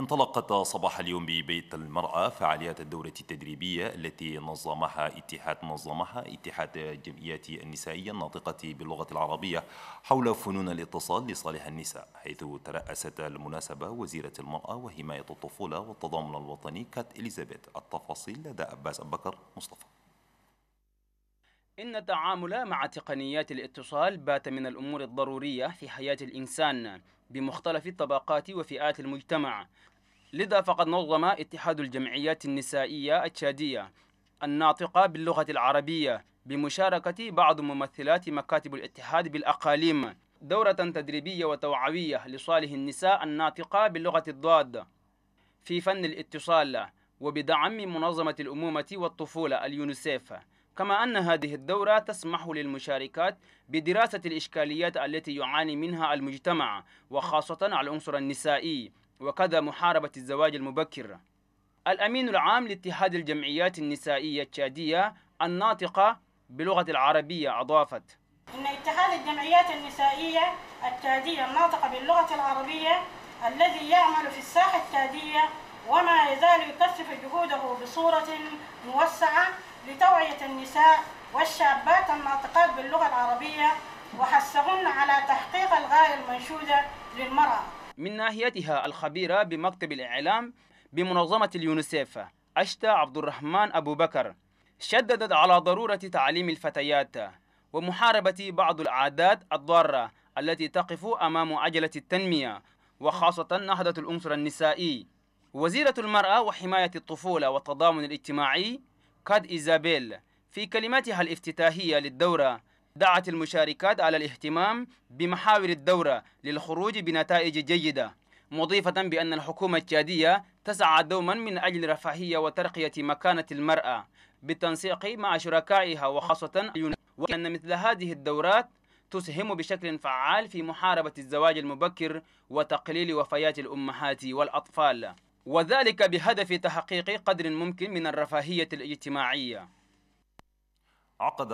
انطلقت صباح اليوم ببيت المرأة فعاليات الدورة التدريبية التي نظمها اتحاد نظمها اتحاد الجمعيات النسائية الناطقة باللغة العربية حول فنون الاتصال لصالح النساء حيث ترأست المناسبة وزيرة المرأة وحماية الطفولة والتضامن الوطني كات إليزابيث التفاصيل لدى عباس بكر مصطفى إن التعامل مع تقنيات الاتصال بات من الأمور الضرورية في حياة الإنسان بمختلف الطبقات وفئات المجتمع لذا فقد نظم اتحاد الجمعيات النسائية التشادية الناطقة باللغة العربية بمشاركة بعض ممثلات مكاتب الاتحاد بالأقاليم دورة تدريبية وتوعوية لصالح النساء الناطقة باللغة الضادة في فن الاتصال وبدعم منظمة الأمومة والطفولة اليونسيف كما أن هذه الدورة تسمح للمشاركات بدراسة الإشكاليات التي يعاني منها المجتمع وخاصة العنصر النسائي وكذا محاربة الزواج المبكر الأمين العام لاتحاد الجمعيات النسائية التشادية الناطقة بلغة العربية أضافت إن اتحاد الجمعيات النسائية التشادية الناطقة باللغة العربية الذي يعمل في الساحة التشادية وما يزال يكثف جهوده بصورة موسعة لتوعية النساء والشابات الناطقات باللغة العربية وحثهن على تحقيق الغاية المنشودة للمرأة من ناحيتها الخبيرة بمكتب الإعلام بمنظمة اليونسيف أشتا عبد الرحمن أبو بكر شددت على ضرورة تعليم الفتيات ومحاربة بعض العادات الضارة التي تقف أمام عجلة التنمية وخاصة نهضة الأنصر النسائي وزيرة المرأة وحماية الطفولة والتضامن الاجتماعي كاد إيزابيل في كلماتها الافتتاحية للدورة دعت المشاركات على الاهتمام بمحاور الدورة للخروج بنتائج جيدة مضيفة بأن الحكومة التشادية تسعى دوما من أجل رفاهية وترقية مكانة المرأة بالتنسيق مع شركائها وخاصة وأن مثل هذه الدورات تسهم بشكل فعال في محاربة الزواج المبكر وتقليل وفيات الأمهات والأطفال وذلك بهدف تحقيق قدر ممكن من الرفاهية الاجتماعية عقد